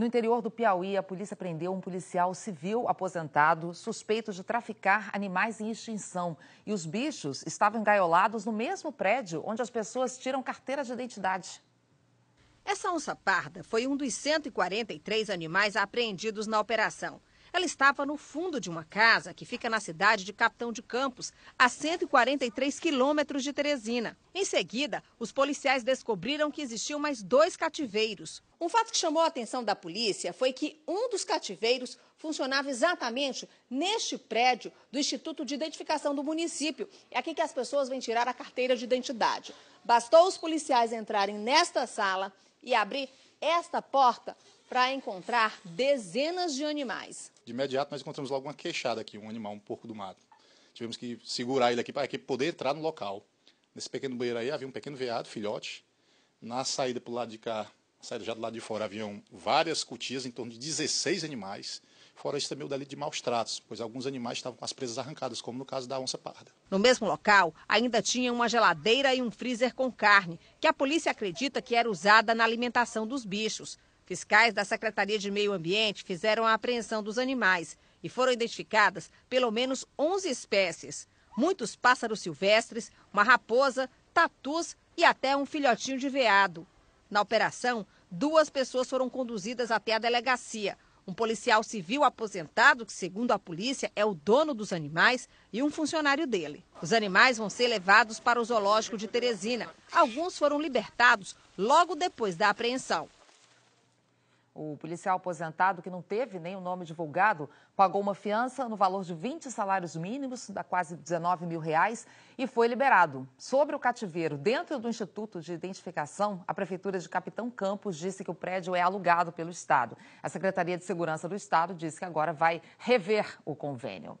No interior do Piauí, a polícia prendeu um policial civil aposentado suspeito de traficar animais em extinção. E os bichos estavam engaiolados no mesmo prédio onde as pessoas tiram carteira de identidade. Essa onça parda foi um dos 143 animais apreendidos na operação. Ela estava no fundo de uma casa que fica na cidade de Capitão de Campos, a 143 quilômetros de Teresina. Em seguida, os policiais descobriram que existiam mais dois cativeiros. Um fato que chamou a atenção da polícia foi que um dos cativeiros funcionava exatamente neste prédio do Instituto de Identificação do município. É aqui que as pessoas vêm tirar a carteira de identidade. Bastou os policiais entrarem nesta sala e abrir esta porta para encontrar dezenas de animais. De imediato, nós encontramos logo uma queixada aqui, um animal, um porco do mato. Tivemos que segurar ele aqui para poder entrar no local. Nesse pequeno banheiro aí havia um pequeno veado, filhote. Na saída para o lado de cá, saída já do lado de fora, haviam várias cutias, em torno de 16 animais. Fora isso também o dali de maus tratos, pois alguns animais estavam com as presas arrancadas, como no caso da onça parda. No mesmo local, ainda tinha uma geladeira e um freezer com carne, que a polícia acredita que era usada na alimentação dos bichos. Fiscais da Secretaria de Meio Ambiente fizeram a apreensão dos animais e foram identificadas pelo menos 11 espécies. Muitos pássaros silvestres, uma raposa, tatus e até um filhotinho de veado. Na operação, duas pessoas foram conduzidas até a delegacia. Um policial civil aposentado, que segundo a polícia é o dono dos animais, e um funcionário dele. Os animais vão ser levados para o zoológico de Teresina. Alguns foram libertados logo depois da apreensão. O policial aposentado, que não teve nem o nome divulgado, pagou uma fiança no valor de 20 salários mínimos, da quase 19 mil reais, e foi liberado. Sobre o cativeiro, dentro do Instituto de Identificação, a Prefeitura de Capitão Campos disse que o prédio é alugado pelo Estado. A Secretaria de Segurança do Estado disse que agora vai rever o convênio.